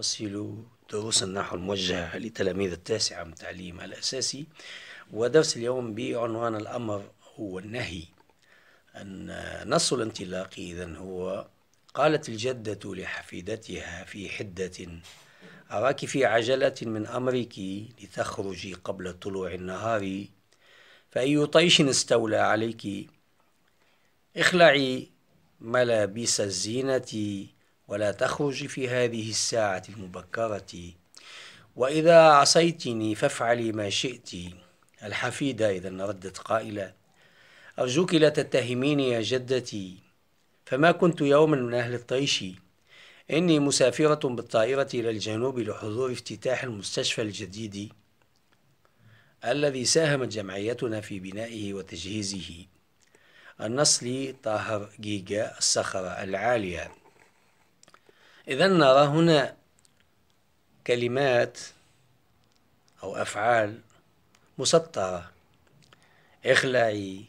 أصيل دروس النحو الموجهة لتلاميذ التاسعة من التعليم الأساسي ودرس اليوم بعنوان الأمر هو أن النص الانطلاقي إذا هو قالت الجدة لحفيدتها في حدة أراك في عجلة من أمرك لتخرجي قبل طلوع النهار فأي طيش استولى عليك اخلعي ملابس الزينة ولا تخرج في هذه الساعة المبكرة وإذا عصيتني فافعلي ما شئت الحفيدة إذا ردت قائلة أرجوك لا تتهميني يا جدتي فما كنت يوما من أهل الطيش إني مسافرة بالطائرة إلى الجنوب لحضور افتتاح المستشفى الجديد الذي ساهمت جمعيتنا في بنائه وتجهيزه النصلي طاهر جيجا الصخرة العالية إذا نرى هنا كلمات أو أفعال مسطرة اخلعي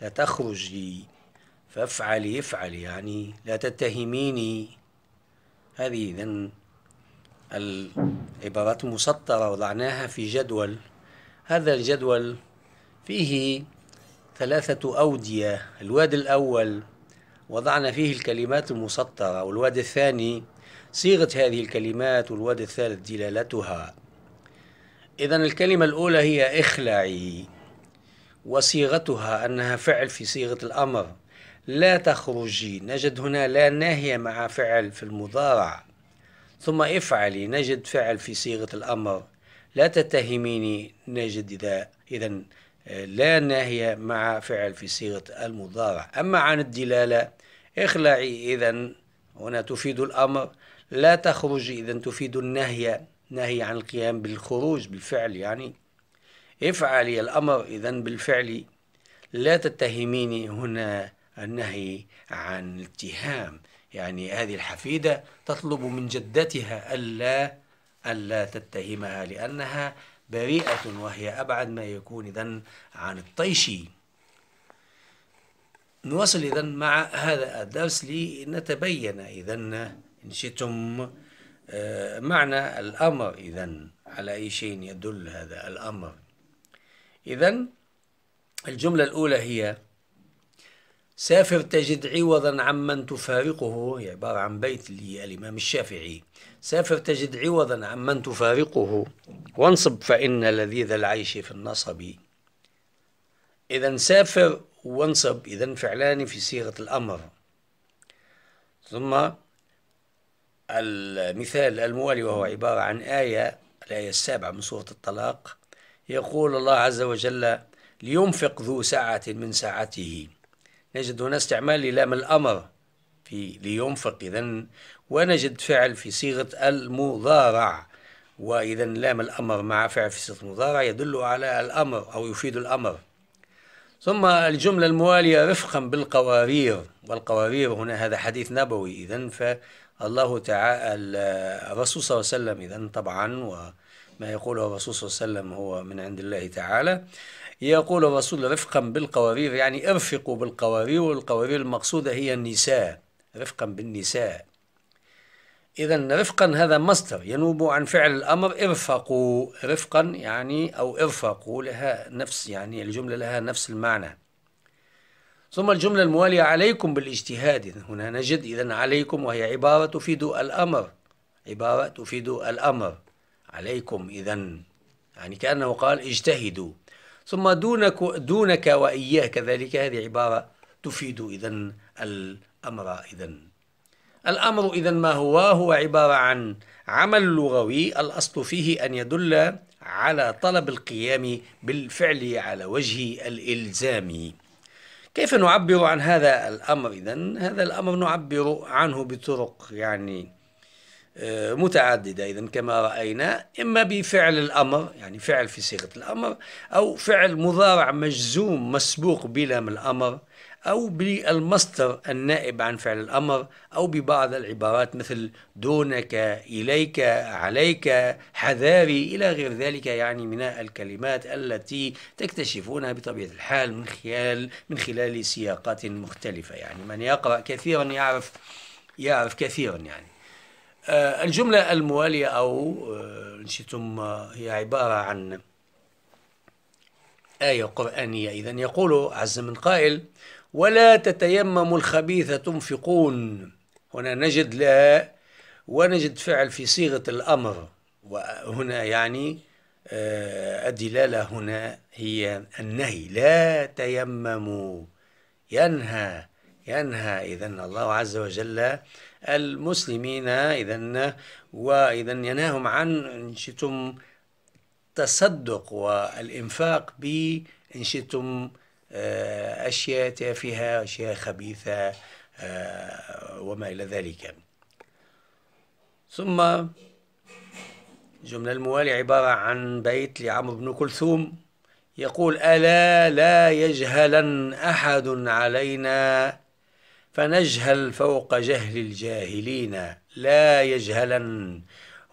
لا تخرجي فافعلي افعلي يعني لا تتهميني هذه إذا العبارات مسطرة وضعناها في جدول هذا الجدول فيه ثلاثة أودية الواد الأول وضعنا فيه الكلمات المسطرة والواد الثاني صيغة هذه الكلمات والواد الثالث دلالتها إذا الكلمة الأولى هي إخلعي وصيغتها أنها فعل في صيغة الأمر لا تخرجي نجد هنا لا ناهية مع فعل في المضارع ثم افعلي نجد فعل في صيغة الأمر لا تتهميني نجد إذا إذا آه، لا ناهية مع فعل في صيغة المضارع أما عن الدلالة اخلعي إذا هنا تفيد الأمر لا تخرجي إذا تفيد النهي نهي عن القيام بالخروج بالفعل يعني افعلي الأمر إذا بالفعل لا تتهميني هنا النهي عن الاتهام يعني هذه الحفيدة تطلب من جدتها ألا ألا تتهمها لأنها بريئة وهي أبعد ما يكون إذا عن الطيش نواصل إذا مع هذا الدرس لنتبين إذا إن شئتم آه، معنى الأمر إذا على أي شيء يدل هذا الأمر إذا الجملة الأولى هي سافر تجد عوضا عمن تفارقه هي عبارة عن بيت للإمام الشافعي سافر تجد عوضا عمن تفارقه وانصب فإن لذيذ العيش في النصب إذا سافر وانصب إذا فعلان في صيغة الأمر ثم المثال الموالي وهو عبارة عن آية الآية السابعة من سورة الطلاق يقول الله عز وجل لينفق ذو ساعة من ساعته نجد هنا استعمال للام الأمر في لينفق إذا ونجد فعل في صيغة المضارع وإذا لام الأمر مع فعل في صيغة المضارع يدل على الأمر أو يفيد الأمر ثم الجملة الموالية رفقا بالقوارير والقوارير هنا هذا حديث نبوي إذا الله تعالى الرسول صلى الله عليه وسلم إذا طبعا وما يقوله الرسول صلى الله عليه وسلم هو من عند الله تعالى يقول الرسول رفقا بالقوارير يعني ارفقوا بالقوارير والقوارير المقصودة هي النساء رفقا بالنساء إذا رفقا هذا مصدر ينوب عن فعل الأمر ارفقوا رفقا يعني أو ارفقوا لها نفس يعني الجملة لها نفس المعنى ثم الجملة الموالية عليكم بالاجتهاد هنا نجد إذا عليكم وهي عبارة تفيد الأمر عبارة تفيد الأمر عليكم إذا يعني كأنه قال اجتهدوا ثم دونك دونك وإياه كذلك هذه عبارة تفيد إذا الأمر إذا الأمر إذا ما هو هو عبارة عن عمل لغوي الأصل فيه أن يدل على طلب القيام بالفعل على وجه الإلزام كيف نعبر عن هذا الأمر إذا هذا الأمر نعبر عنه بطرق يعني آه، متعددة إذا كما رأينا إما بفعل الأمر يعني فعل في صيغة الأمر أو فعل مضارع مجزوم مسبوق بلام الأمر أو بالمصدر النائب عن فعل الأمر أو ببعض العبارات مثل دونك إليك عليك حذاري إلى غير ذلك يعني من الكلمات التي تكتشفونها بطبيعة الحال من خلال من خلال سياقات مختلفة يعني من يقرأ كثيرا يعرف يعرف كثيرا يعني آه، الجملة الموالية أو آه، إن شئتم آه، هي عبارة عن آية قرآنية إذا يقول عز من قائل ولا تتيمموا الخبيث تنفقون هنا نجد لا ونجد فعل في صيغة الأمر وهنا يعني آه، الدلالة هنا هي النهي لا تيمموا ينهى ينهى إذا الله عز وجل المسلمين إذا وإذا ينهاهم عن إن شئتم التصدق والإنفاق بإن شئتم آه، أشياء تافهة أشياء خبيثة آه، وما إلى ذلك ثم الجملة الموالي عبارة عن بيت لعمرو بن كلثوم يقول ألا لا يجهلن أحد علينا فنجهل فوق جهل الجاهلين لا يجهلن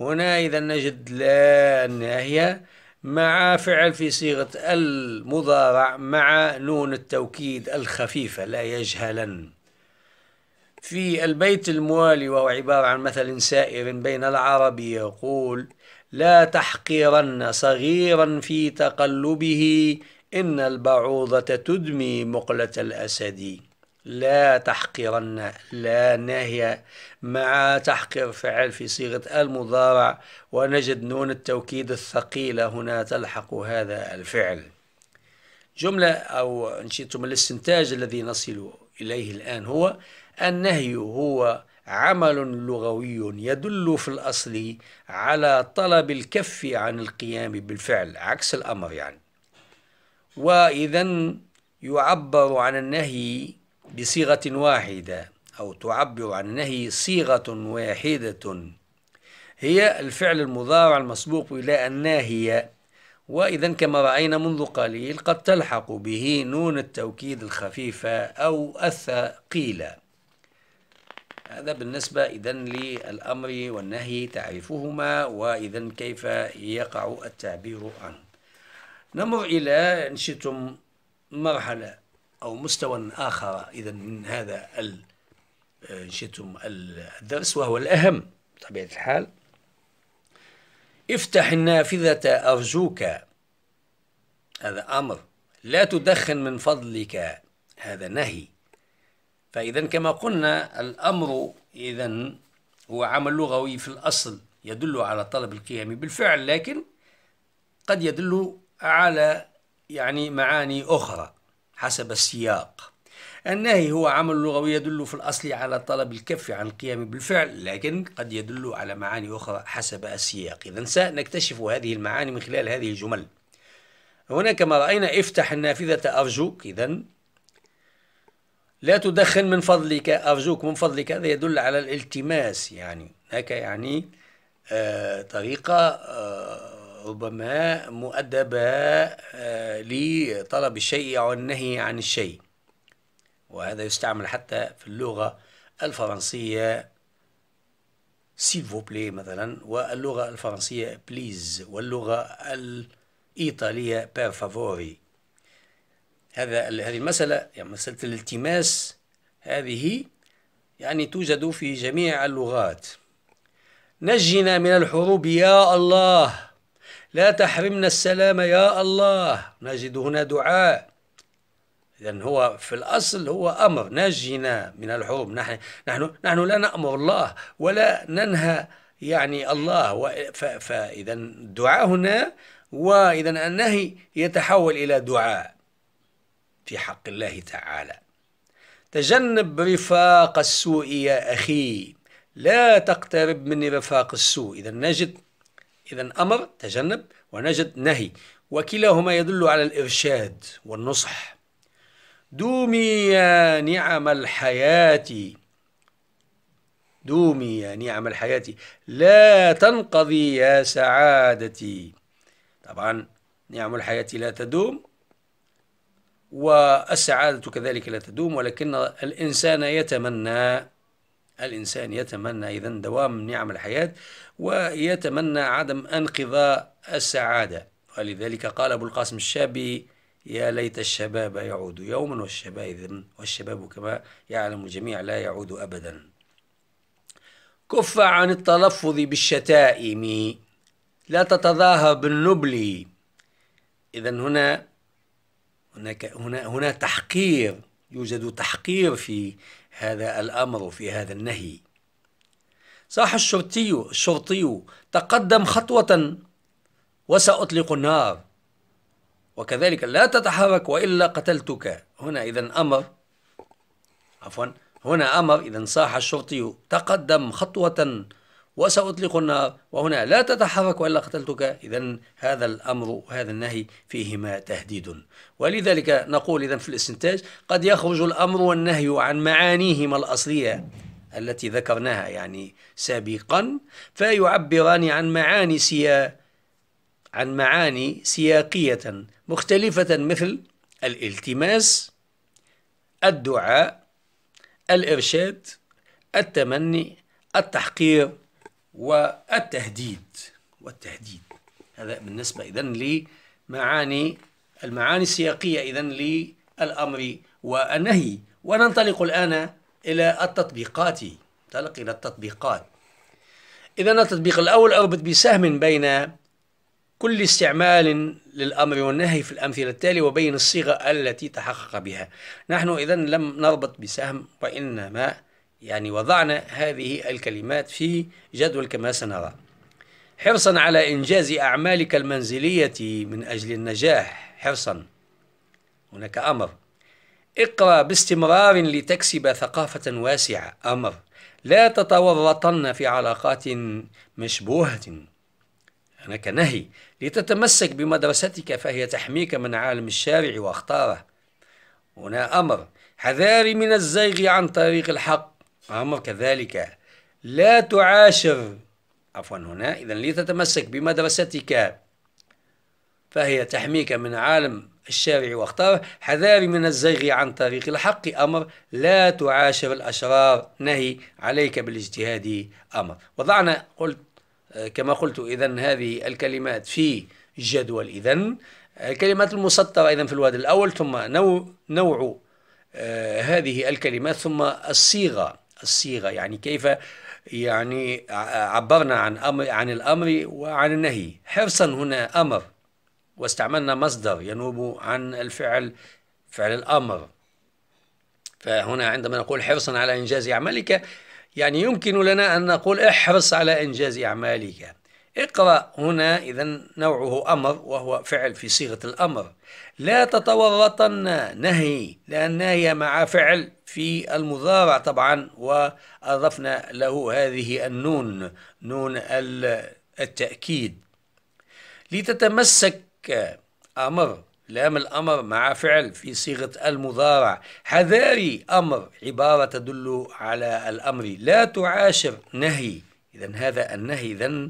هنا إذا نجد لا الناهية مع فعل في صيغة المضارع مع نون التوكيد الخفيفة لا يجهلن في البيت الموالي وهو عبارة عن مثل سائر بين العرب يقول لا تحقرن صغيرا في تقلبه إن البعوضة تدمي مقلة الأسد لا تحقرن لا ناهية مع تحقر فعل في صيغة المضارع ونجد نون التوكيد الثقيلة هنا تلحق هذا الفعل جملة أو إن شئتم الاستنتاج الذي نصل إليه الآن هو النهي هو عمل لغوي يدل في الأصل على طلب الكف عن القيام بالفعل عكس الأمر يعني وإذا يعبر عن النهي بصيغة واحدة أو تعبر عن النهي صيغة واحدة هي الفعل المضارع المسبوق إلى الناهية وإذا كما رأينا منذ قليل قد تلحق به نون التوكيد الخفيفة أو الثقيلة هذا بالنسبة إذا للأمر والنهي تعرفهما وإذا كيف يقع التعبير عنه نمر إلى إن شئتم مرحلة أو مستوى آخر إذا من هذا ال آه، شئتم الدرس وهو الأهم بطبيعة الحال افتح النافذة أرجوك هذا أمر لا تدخن من فضلك هذا نهي فإذا كما قلنا الأمر إذا هو عمل لغوي في الأصل يدل على طلب القيام بالفعل لكن قد يدل على يعني معاني أخرى حسب السياق النهي هو عمل لغوي يدل في الأصل على طلب الكف عن القيام بالفعل لكن قد يدل على معاني أخرى حسب السياق إذا سنكتشف هذه المعاني من خلال هذه الجمل هنا كما رأينا افتح النافذة أرجوك إذا لا تدخن من فضلك أرجوك من فضلك هذا يدل على الالتماس يعني هناك يعني آه طريقة آه ربما مؤدبة آه، لطلب الشيء أو النهي عن الشيء وهذا يستعمل حتى في اللغة الفرنسية سيل فو بلي مثلا واللغة الفرنسية بليز واللغة الإيطالية بير فافوري هذا هذه المسألة يعني مسألة الالتماس هذه يعني توجد في جميع اللغات نجنا من الحروب يا الله لا تحرمنا السلام يا الله نجد هنا دعاء إذا هو في الأصل هو أمر نجنا من الحروب نحن, نحن, نحن لا نأمر الله ولا ننهى يعني الله فإذا الدعاء هنا وإذا النهي يتحول إلى دعاء في حق الله تعالى تجنب رفاق السوء يا أخي لا تقترب من رفاق السوء إذا نجد إذا أمر تجنب ونجد نهي وكلاهما يدل على الإرشاد والنصح دومي يا نعم الحياة دومي يا نعم الحياة لا تنقضي يا سعادتي طبعا نعم الحياة لا تدوم والسعادة كذلك لا تدوم ولكن الإنسان يتمنى الإنسان يتمنى إذا دوام نعم الحياة ويتمنى عدم انقضاء السعادة ولذلك قال أبو القاسم الشابي يا ليت الشباب يعود يوما والشباب والشباب كما يعلم الجميع لا يعود أبدا كف عن التلفظ بالشتائم لا تتظاهر بالنبل إذا هنا هناك هنا هنا تحقير يوجد تحقير في هذا الأمر في هذا النهي صاح الشرطي الشرطي تقدم خطوة وسأطلق النار وكذلك لا تتحرك وإلا قتلتك هنا إذا أمر عفوا هنا أمر إذا صاح الشرطي تقدم خطوة وسأطلق النار وهنا لا تتحرك وإلا قتلتك إذا هذا الأمر وهذا النهي فيهما تهديد ولذلك نقول إذا في الاستنتاج قد يخرج الأمر والنهي عن معانيهما الأصلية التي ذكرناها يعني سابقا فيعبران عن معاني سيا عن معاني سياقية مختلفة مثل الالتماس الدعاء الإرشاد التمني التحقير والتهديد والتهديد هذا بالنسبة إذا لمعاني المعاني السياقية إذا للأمر والنهي وننطلق الآن إلى التطبيقات ننطلق إلى التطبيقات إذا التطبيق الأول أربط بسهم بين كل استعمال للأمر والنهي في الأمثلة التالية وبين الصيغة التي تحقق بها نحن إذا لم نربط بسهم وإنما يعني وضعنا هذه الكلمات في جدول كما سنرى حرصا على إنجاز أعمالك المنزلية من أجل النجاح حرصا هناك أمر اقرأ باستمرار لتكسب ثقافة واسعة أمر لا تتورطن في علاقات مشبوهة هناك نهي لتتمسك بمدرستك فهي تحميك من عالم الشارع وأخطاره هنا أمر حذاري من الزيغ عن طريق الحق أمر كذلك لا تعاشر عفوا هنا إذا لتتمسك بمدرستك فهي تحميك من عالم الشارع واختاره حذاري من الزيغ عن طريق الحق أمر لا تعاشر الأشرار نهي عليك بالاجتهاد أمر وضعنا قلت كما قلت إذا هذه الكلمات في جدول إذا الكلمات المسطرة إذا في الواد الأول ثم نوع, نوع آه هذه الكلمات ثم الصيغة الصيغه يعني كيف يعني عبرنا عن امر عن الامر وعن النهي حرصا هنا امر واستعملنا مصدر ينوب عن الفعل فعل الامر فهنا عندما نقول حرصا على انجاز اعمالك يعني يمكن لنا ان نقول احرص على انجاز اعمالك اقرأ هنا إذا نوعه أمر وهو فعل في صيغة الأمر لا تتورطن نهي لأن هي مع فعل في المضارع طبعا وأضفنا له هذه النون نون التأكيد لتتمسك أمر لام الأمر مع فعل في صيغة المضارع حذاري أمر عبارة تدل على الأمر لا تعاشر نهي إذا هذا النهي إذا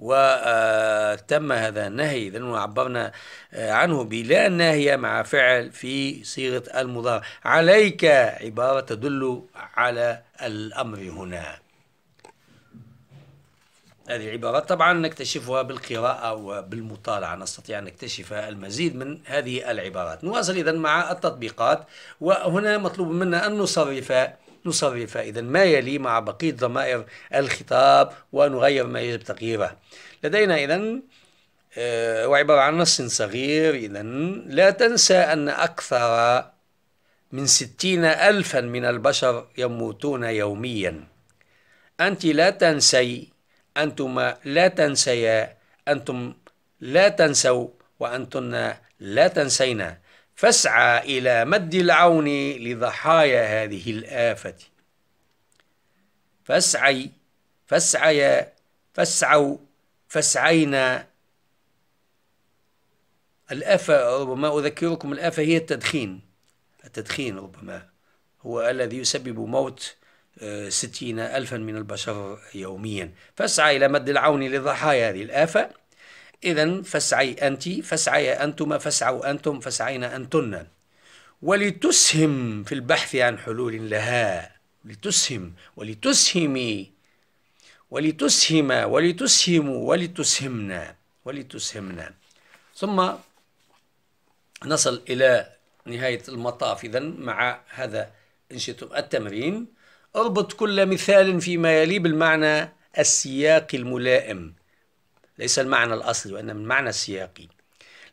وتم هذا النهي اذا عبرنا آه، عنه بلا الناهية مع فعل في صيغة المضارع عليك عبارة تدل على الأمر هنا هذه العبارات طبعا نكتشفها بالقراءة وبالمطالعة نستطيع أن نكتشف المزيد من هذه العبارات نواصل إذن مع التطبيقات وهنا مطلوب منا أن نصرف نصرف إذا ما يلي مع بقية ضمائر الخطاب ونغير ما يجب تغييره لدينا إذا آه، وعبارة عن نص صغير إذا لا تنسى أن أكثر من ستين ألفا من البشر يموتون يوميا أنت لا تنسي أنتما لا تنسيا أنتم لا تنسوا وأنتن لا تنسينا فاسعى إلى مد العون لضحايا هذه الآفة فاسعي فاسعيا فاسعوا فاسعينا الآفة ربما أذكركم الآفة هي التدخين التدخين ربما هو الذي يسبب موت آه، ستين ألفا من البشر يوميا فاسعى إلى مد العون لضحايا هذه الآفة إذا فاسعي أنت فاسعي أنتما فاسعوا أنتم فاسعينا أنتن ولتسهم في البحث عن حلول لها لتسهم ولتسهمي ولتسهم ولتسهم ولتسهمنا ولتسهمنا ثم نصل إلى نهاية المطاف إذا مع هذا إن شئتم التمرين اربط كل مثال فيما يلي بالمعنى السياق الملائم ليس المعنى الأصلي وإنما المعنى السياقي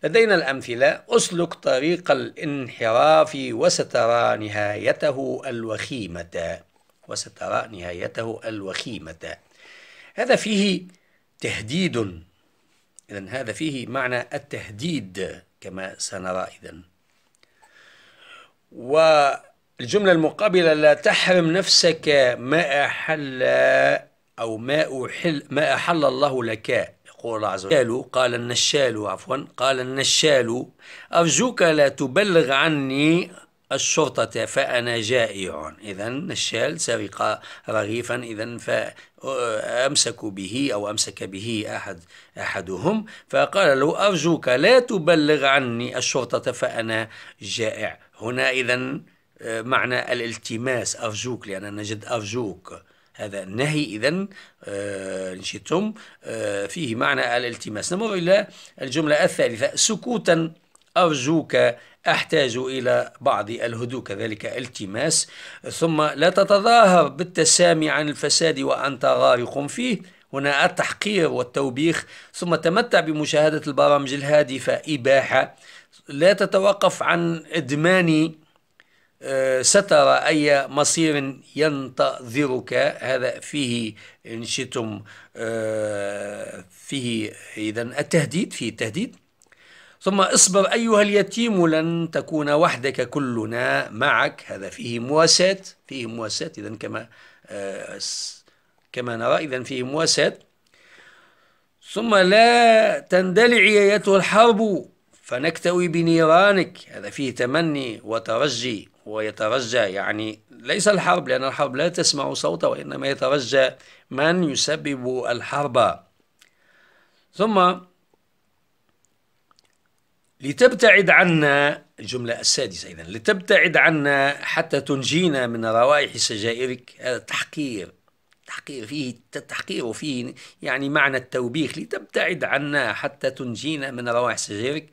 لدينا الأمثلة أسلك طريق الانحراف وسترى نهايته الوخيمة وسترى نهايته الوخيمة هذا فيه تهديد إذا هذا فيه معنى التهديد كما سنرى إذا والجملة المقابلة لا تحرم نفسك ما أحل أو ما أحل ما أحل الله لك يقول الله عز وجل قال النشال عفوا قال النشال أرجوك لا تبلغ عني الشرطة فأنا جائع إذا نشال سرق رغيفا إذا فأمسك به أو أمسك به أحد أحدهم فقال له أرجوك لا تبلغ عني الشرطة فأنا جائع هنا إذا آه، معنى الالتماس أرجوك لأننا نجد أرجوك هذا النهي إذا آه، إن شئتم آه، فيه معنى الالتماس نمر إلى الجملة الثالثة سكوتا أرجوك أحتاج إلى بعض الهدوء كذلك التماس ثم لا تتظاهر بالتسامي عن الفساد وأنت غارق فيه هنا التحقير والتوبيخ ثم تمتع بمشاهدة البرامج الهادفة إباحة لا تتوقف عن إدمان سترى أي مصير ينتظرك هذا فيه إن شئتم آه، فيه إذا التهديد فيه التهديد ثم اصبر أيها اليتيم لن تكون وحدك كلنا معك هذا فيه مواساة فيه مواساة إذا كما آه، كما نرى إذا فيه مواساة ثم لا تندلع أيتها الحرب فنكتوي بنيرانك هذا فيه تمني وترجي ويترجى يعني ليس الحرب لأن الحرب لا تسمع صوته وإنما يترجى من يسبب الحرب ثم لتبتعد عنا الجملة السادسة إذا لتبتعد عنا حتى تنجينا من روائح سجائرك هذا تحقير تحقير فيه تحقير وفيه يعني معنى التوبيخ لتبتعد عنا حتى تنجينا من روائح سجائرك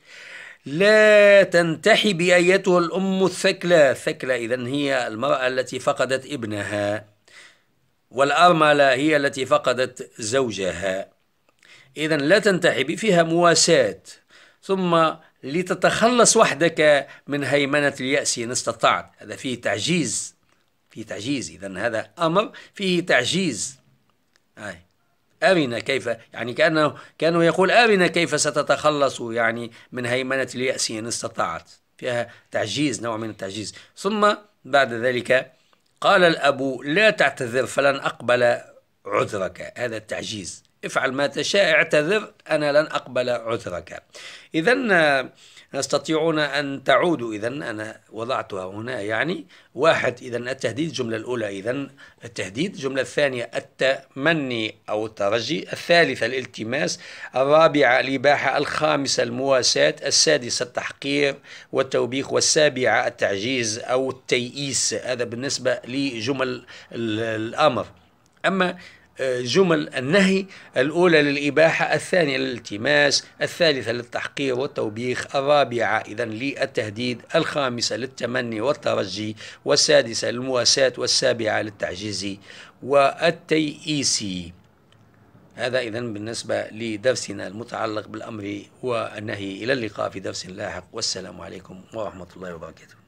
لا تنتحبي أيتها الأم الثكلى الثكلى إذا هي المرأة التي فقدت ابنها والأرملة هي التي فقدت زوجها إذا لا تنتحبي فيها مواساة ثم لتتخلص وحدك من هيمنة اليأس إن استطعت هذا فيه تعجيز فيه تعجيز إذا هذا أمر فيه تعجيز آه. أرنا كيف يعني كأنه كأنه يقول أرنا كيف ستتخلص يعني من هيمنة اليأس إن استطاعت فيها تعجيز نوع من التعجيز ثم بعد ذلك قال الأب لا تعتذر فلن أقبل عذرك هذا التعجيز افعل ما تشاء اعتذر أنا لن أقبل عذرك إذا يستطيعون أن تعودوا إذا أنا وضعتها هنا يعني واحد إذا التهديد جملة الأولى إذا التهديد جملة الثانية التمني أو الترجي الثالثة الالتماس الرابعة الإباحة الخامسة المواساة السادسة التحقير والتوبيخ والسابعة التعجيز أو التيئيس هذا بالنسبة لجمل الأمر أما جمل النهي الأولى للإباحة الثانية للالتماس الثالثة للتحقير والتوبيخ الرابعة إذا للتهديد الخامسة للتمني والترجي والسادسة للمواساة والسابعة للتعجيز والتيئيس هذا إذا بالنسبة لدرسنا المتعلق بالأمر والنهي إلى اللقاء في درس لاحق والسلام عليكم ورحمة الله وبركاته